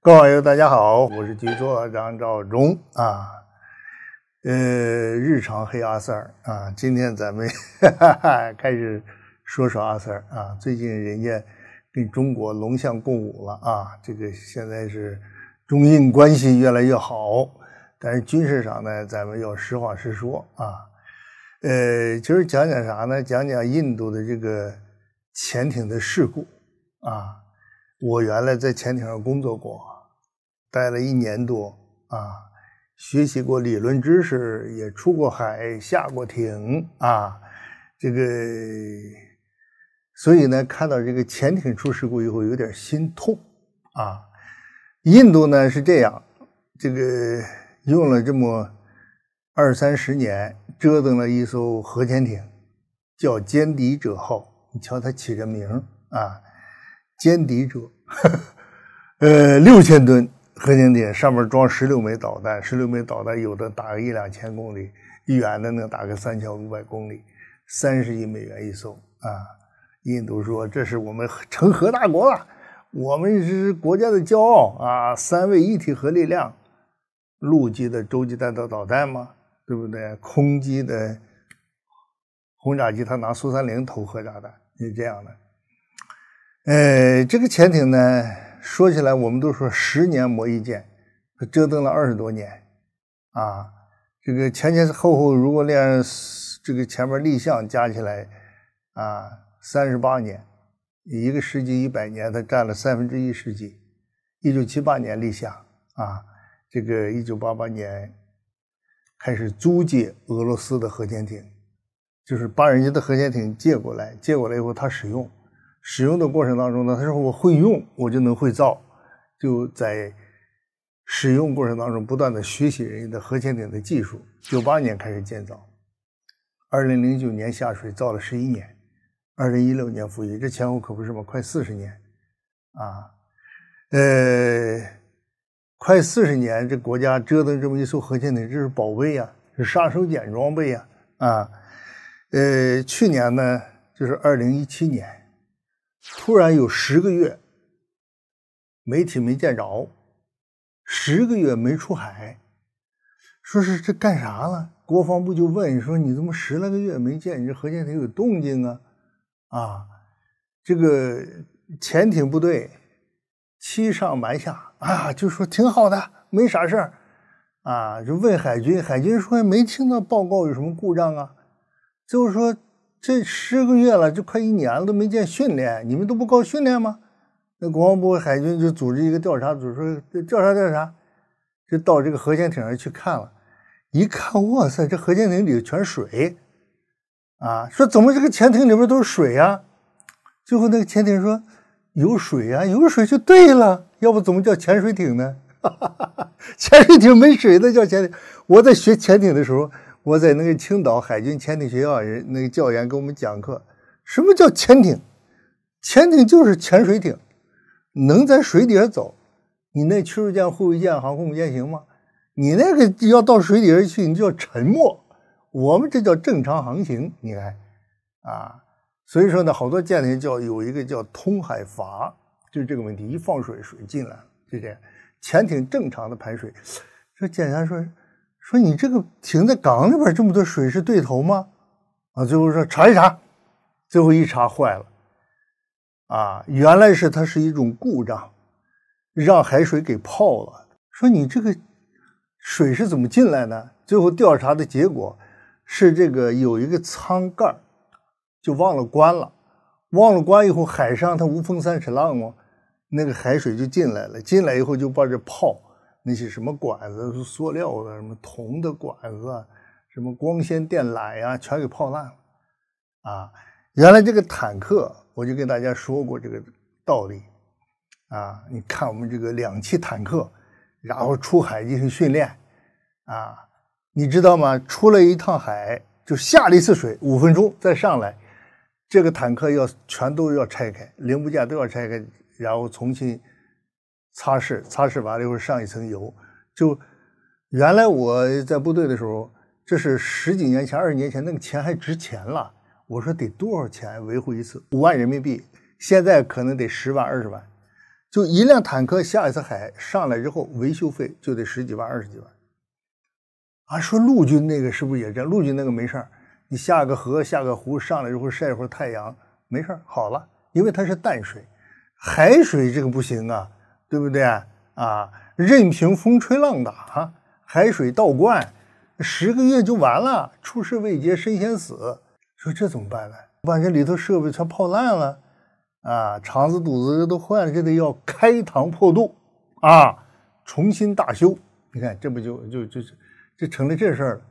各位网友，大家好，我是局座张兆忠啊。呃，日常黑阿 Sir 啊，今天咱们 开始说说阿 Sir 啊。最近人家跟中国龙象共舞了啊，这个现在是中印关系越来越好。但是军事上呢，咱们要实话实说啊。呃，今儿讲讲啥呢？讲讲印度的这个潜艇的事故啊。我原来在潜艇上工作过，待了一年多啊，学习过理论知识，也出过海，下过艇啊。这个，所以呢，看到这个潜艇出事故以后，有点心痛啊。印度呢是这样，这个。用了这么二三十年，折腾了一艘核潜艇，叫“歼敌者”号。你瞧，它起这名儿啊，“歼敌者”。呃，六千吨核潜艇上面装十六枚导弹，十六枚导弹有的打个一两千公里，远的能打个三千五百公里，三十亿美元一艘啊！印度说：“这是我们成核大国了，我们是国家的骄傲啊！三位一体核力量。”陆基的洲际弹道导弹吗？对不对？空基的轰炸机，他拿苏三零投核炸弹，是这样的。呃，这个潜艇呢，说起来我们都说十年磨一剑，它折腾了二十多年，啊，这个前前后后，如果连这个前面立项加起来，啊，三十八年，一个世纪一百年，它占了三分之一世纪。一九七八年立项，啊。这个一九八八年开始租借俄罗斯的核潜艇，就是把人家的核潜艇借过来，借过来以后他使用，使用的过程当中呢，他说我会用，我就能会造，就在使用过程当中不断的学习人家的核潜艇的技术。九八年开始建造，二零零九年下水，造了十一年，二零一六年服役，这前后可不是吗？快四十年啊，呃。快四十年，这国家折腾这么一艘核潜艇，这是宝贝呀，是杀手锏装备呀，啊，呃，去年呢，就是二零一七年，突然有十个月媒体没见着，十个月没出海，说是这干啥了？国防部就问，说你怎么十来个月没见你这核潜艇有动静啊？啊，这个潜艇部队欺上瞒下。啊，就说挺好的，没啥事儿，啊，就问海军，海军说没听到报告，有什么故障啊？最后说这十个月了，就快一年了都没见训练，你们都不搞训练吗？那国防部、海军就组织一个调查组，说调查调查，就到这个核潜艇上去看了，一看，哇塞，这核潜艇里全是水，啊，说怎么这个潜艇里边都是水呀？最后那个潜艇说。有水啊，有水就对了，要不怎么叫潜水艇呢？潜水艇没水那叫潜艇。我在学潜艇的时候，我在那个青岛海军潜艇学校，人那个教员给我们讲课，什么叫潜艇？潜艇就是潜水艇，能在水底下走。你那驱逐舰、护卫舰、航空母舰行吗？你那个要到水底下去，你就沉没。我们这叫正常航行，你看，啊。所以说呢，好多舰艇叫有一个叫通海阀，就是这个问题，一放水水进来就这样。潜艇正常的排水，说检查说说你这个停在港里边这么多水是对头吗？啊，最后说查一查，最后一查坏了，啊，原来是它是一种故障，让海水给泡了。说你这个水是怎么进来呢？最后调查的结果是这个有一个舱盖。就忘了关了，忘了关以后，海上它无风三尺浪嘛，那个海水就进来了。进来以后就把这泡那些什么管子塑料的，什么铜的管子什么光纤电缆呀，全给泡烂了。啊，原来这个坦克，我就跟大家说过这个道理啊。你看我们这个两栖坦克，然后出海进行训练啊，你知道吗？出了一趟海就下了一次水，五分钟再上来。这个坦克要全都要拆开，零部件都要拆开，然后重新擦拭，擦拭完了以后上一层油。就原来我在部队的时候，这是十几年前、二十年前，那个钱还值钱了。我说得多少钱维护一次？五万人民币，现在可能得十万、二十万。就一辆坦克下一次海上来之后，维修费就得十几万、二十几万。啊，说陆军那个是不是也这样？陆军那个没事儿。你下个河，下个湖，上来一会儿晒一会儿太阳，没事儿，好了，因为它是淡水，海水这个不行啊，对不对啊？啊，任凭风吹浪打，海水倒灌，十个月就完了，出事未捷身先死。说这怎么办呢？把这里头设备全泡烂了，啊，肠子肚子这都坏了，这得要开膛破肚啊，重新大修。你看，这不就就就就成了这事儿了。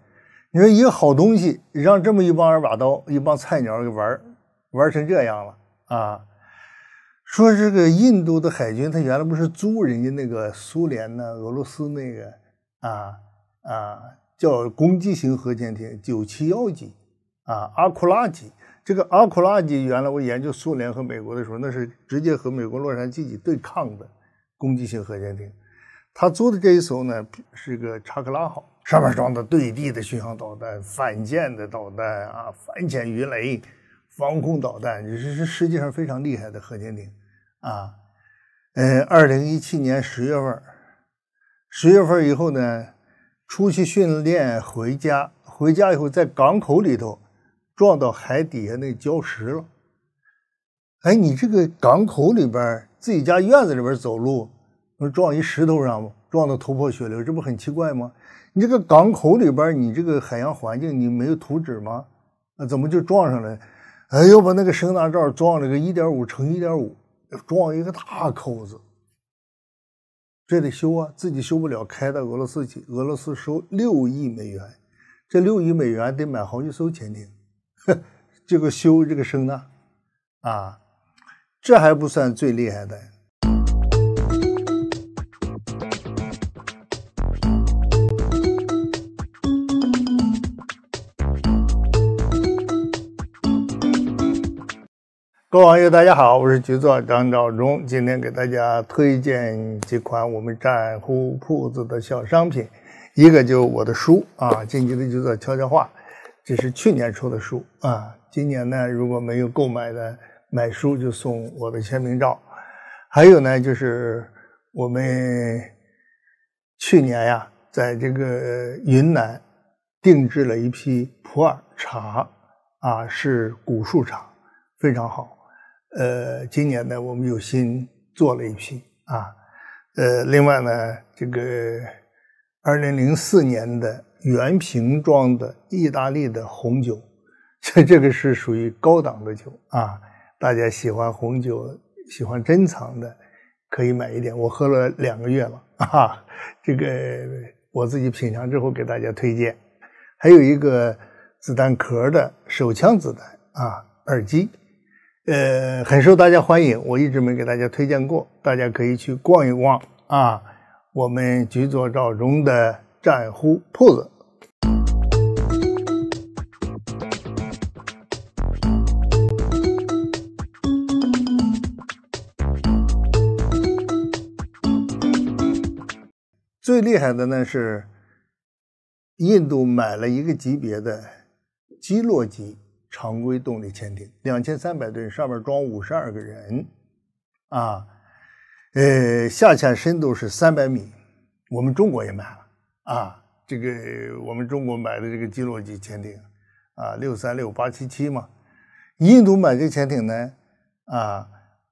你说一个好东西，让这么一帮二把刀、一帮菜鸟给玩玩成这样了啊！说这个印度的海军，他原来不是租人家那个苏联呢、俄罗斯那个啊啊叫攻击型核潜艇九七幺级啊阿库拉级。这个阿库拉级原来我研究苏联和美国的时候，那是直接和美国洛杉矶级对抗的攻击型核潜艇。他租的这一艘呢，是个查克拉号。上面装的对地的巡航导弹、反舰的导弹啊、反潜鱼雷、防空导弹，是是实际上非常厉害的核潜艇啊。嗯，二零一七年十月份十月份以后呢，出去训练回家，回家以后在港口里头撞到海底下那礁石了。哎，你这个港口里边，自己家院子里边走路能撞一石头上吗？撞得头破血流，这不很奇怪吗？你这个港口里边，你这个海洋环境，你没有图纸吗？啊，怎么就撞上了？哎呦，把那个声纳罩撞了个一点五乘一点五，撞一个大口子，这得修啊，自己修不了，开到俄罗斯去，俄罗斯收六亿美元，这六亿美元得买好几艘潜艇，这个修这个声纳，啊，这还不算最厉害的。各位网友，大家好，我是局座张兆忠。今天给大家推荐几款我们战乎铺子的小商品。一个就我的书啊，近距的局座悄悄话，这是去年出的书啊。今年呢，如果没有购买的，买书就送我的签名照。还有呢，就是我们去年呀，在这个云南定制了一批普洱茶啊，是古树茶，非常好。呃，今年呢，我们有新做了一批啊。呃，另外呢，这个二零零四年的原瓶装的意大利的红酒，这这个是属于高档的酒啊。大家喜欢红酒、喜欢珍藏的，可以买一点。我喝了两个月了啊，这个我自己品尝之后给大家推荐。还有一个子弹壳的手枪子弹啊，耳机。呃，很受大家欢迎，我一直没给大家推荐过，大家可以去逛一逛啊。我们局座赵忠的战虎铺子，最厉害的呢是印度买了一个级别的基洛级。常规动力潜艇，两千三百吨，上面装五十二个人，啊，呃，下潜深度是三百米。我们中国也买了啊，这个我们中国买的这个基洛级潜艇，啊，六三六八七七嘛。印度买这个潜艇呢，啊，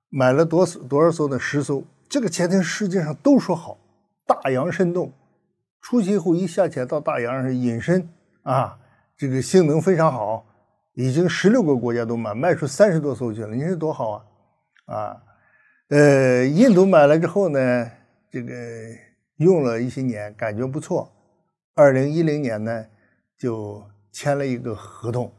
买了多多少艘呢？十艘。这个潜艇世界上都说好，大洋深洞，出去以后一下潜到大洋是隐身，啊，这个性能非常好。已经十六个国家都买，卖出三十多艘去了，你说多好啊！啊，呃，印度买了之后呢，这个用了一些年，感觉不错。二零一零年呢，就签了一个合同，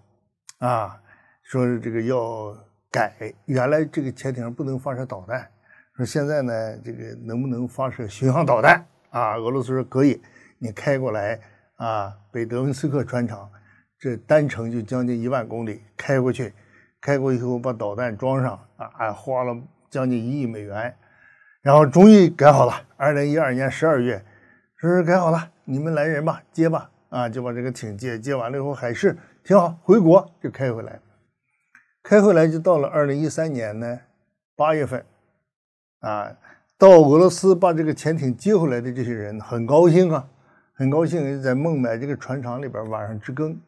啊，说是这个要改原来这个潜艇不能发射导弹，说现在呢，这个能不能发射巡航导弹？啊，俄罗斯说可以，你开过来，啊，北德文斯克船厂。这单程就将近一万公里，开过去，开过以后把导弹装上啊，花了将近一亿美元，然后终于改好了。二零一二年十二月，说是改好了，你们来人吧，接吧啊，就把这个艇接接完了以后海试挺好，回国就开回来，开回来就到了二零一三年呢八月份，啊，到俄罗斯把这个潜艇接回来的这些人很高兴啊，很高兴在孟买这个船厂里边晚上吃更。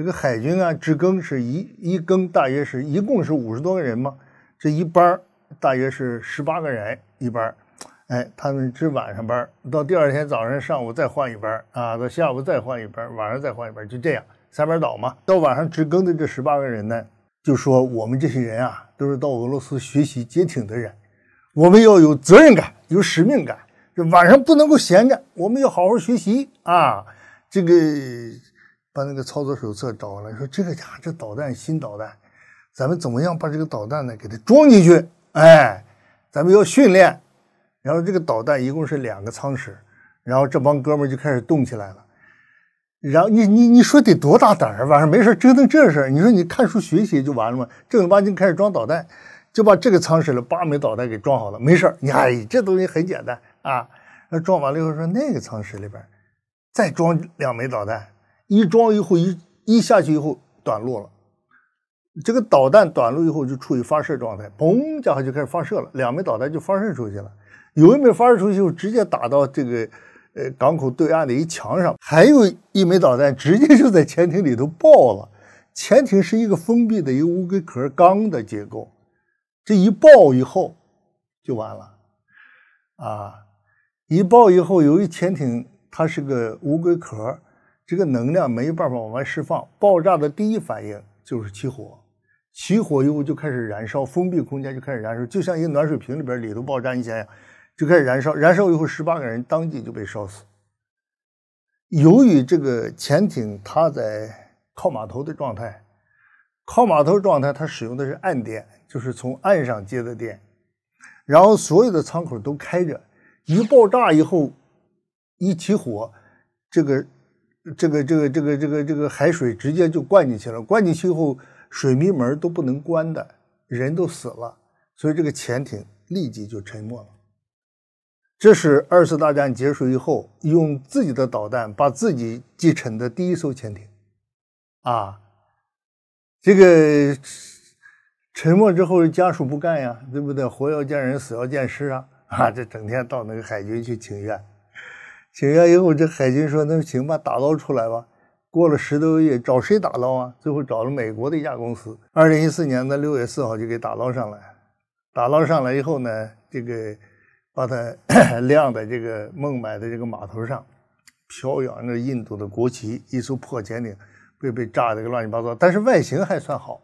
这个海军啊，值更是一一更，大约是一共是五十多个人嘛。这一班大约是十八个人一班哎，他们值晚上班到第二天早上上午再换一班啊，到下午再换一班晚上再换一班就这样三班倒嘛。到晚上值更的这十八个人呢，就说我们这些人啊，都是到俄罗斯学习接艇的人，我们要有责任感，有使命感，这晚上不能够闲着，我们要好好学习啊，这个。把那个操作手册找来，说这个家伙这导弹新导弹，咱们怎么样把这个导弹呢给它装进去？哎，咱们要训练，然后这个导弹一共是两个舱室，然后这帮哥们就开始动起来了。然后你你你说得多大胆儿，晚上没事折腾这事儿，你说你看书学习就完了吗？正儿八经开始装导弹，就把这个舱室的八枚导弹给装好了，没事儿。你看这东西很简单啊，那装完了以后说那个舱室里边再装两枚导弹。一装以后，一一下去以后短路了，这个导弹短路以后就处于发射状态，嘣，家伙就开始发射了，两枚导弹就发射出去了，有一枚发射出去以后直接打到这个呃港口对岸的一墙上，还有一枚导弹直接就在潜艇里头爆了，潜艇是一个封闭的一个乌龟壳钢的结构，这一爆以后就完了，啊，一爆以后由于潜艇它是个乌龟壳。这个能量没办法往外释放，爆炸的第一反应就是起火，起火以后就开始燃烧，封闭空间就开始燃烧，就像一个暖水瓶里边里头爆炸一想，就开始燃烧，燃烧以后十八个人当即就被烧死。由于这个潜艇它在靠码头的状态，靠码头状态它使用的是岸电，就是从岸上接的电，然后所有的舱口都开着，一爆炸以后一起火，这个。这个这个这个这个这个海水直接就灌进去了，灌进去以后水密门都不能关的，人都死了，所以这个潜艇立即就沉没了。这是二次大战结束以后用自己的导弹把自己击沉的第一艘潜艇啊！这个沉没之后家属不干呀，对不对？活要见人，死要见尸啊！啊，这整天到那个海军去请愿。解压以后，这海军说：“那行吧，打捞出来吧。”过了十多个月，找谁打捞啊？最后找了美国的一家公司。二零一四年的六月四号就给打捞上来。打捞上来以后呢，这个把它 晾在这个孟买的这个码头上，飘扬着印度的国旗。一艘破潜艇被被炸得个乱七八糟，但是外形还算好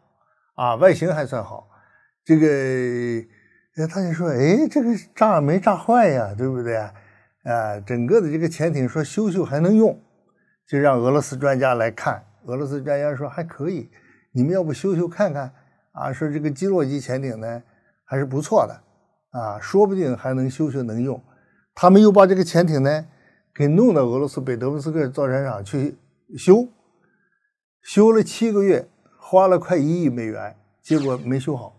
啊，外形还算好。这个，他就说：“哎，这个炸没炸坏呀？对不对？”啊，整个的这个潜艇说修修还能用，就让俄罗斯专家来看。俄罗斯专家说还可以，你们要不修修看看啊？说这个基洛级潜艇呢还是不错的啊，说不定还能修修能用。他们又把这个潜艇呢给弄到俄罗斯北德文斯克造船厂去修，修了七个月，花了快一亿美元，结果没修好。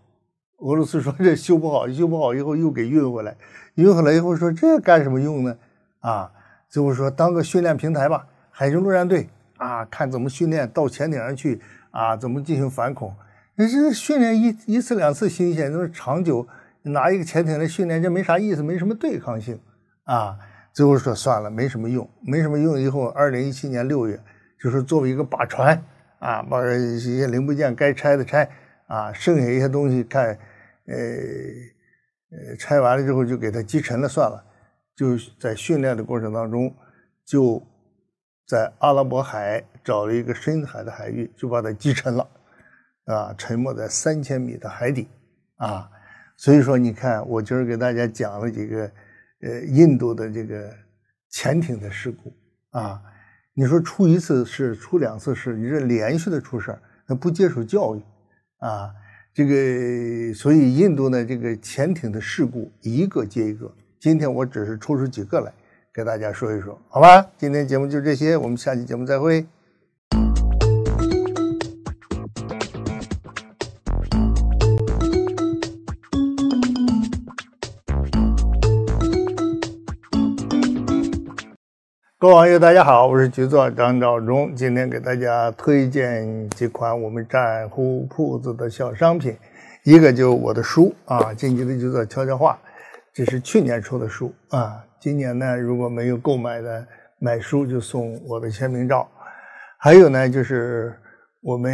俄罗斯说这修不好，修不好以后又给运回来，运回来以后说这干什么用呢？啊，最后说当个训练平台吧，海军陆战队啊，看怎么训练到潜艇上去啊，怎么进行反恐。那这训练一一次两次新鲜，那是长久拿一个潜艇来训练这没啥意思，没什么对抗性啊。最后说算了，没什么用，没什么用。以后二零一七年六月，就是作为一个靶船啊，把一些零部件该拆的拆啊，剩下一些东西看。呃，拆完了之后就给它击沉了算了，就在训练的过程当中，就在阿拉伯海找了一个深海的海域，就把它击沉了，啊，沉没在三千米的海底，啊，所以说你看，我今儿给大家讲了几个呃印度的这个潜艇的事故，啊，你说出一次事，出两次事，你这连续的出事那不接受教育，啊。这个，所以印度呢，这个潜艇的事故一个接一个。今天我只是抽出几个来，给大家说一说，好吧？今天节目就这些，我们下期节目再会。各位网友，大家好，我是局座张兆忠。今天给大家推荐几款我们战乎铺子的小商品。一个就我的书啊，近击的局座悄悄话，这是去年出的书啊。今年呢，如果没有购买的，买书就送我的签名照。还有呢，就是我们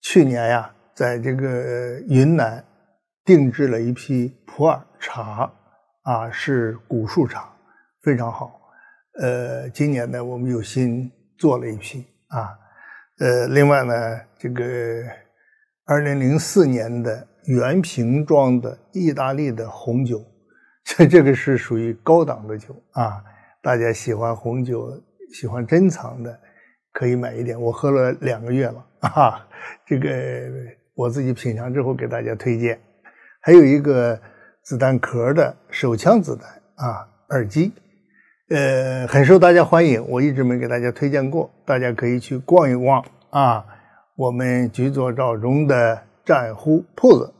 去年呀，在这个云南定制了一批普洱茶啊，是古树茶，非常好。呃，今年呢，我们有新做了一批啊。呃，另外呢，这个二零零四年的原瓶装的意大利的红酒，这这个是属于高档的酒啊。大家喜欢红酒、喜欢珍藏的，可以买一点。我喝了两个月了啊，这个我自己品尝之后给大家推荐。还有一个子弹壳的手枪子弹啊，耳机。呃，很受大家欢迎，我一直没给大家推荐过，大家可以去逛一逛啊，我们局左照中的战乎铺子。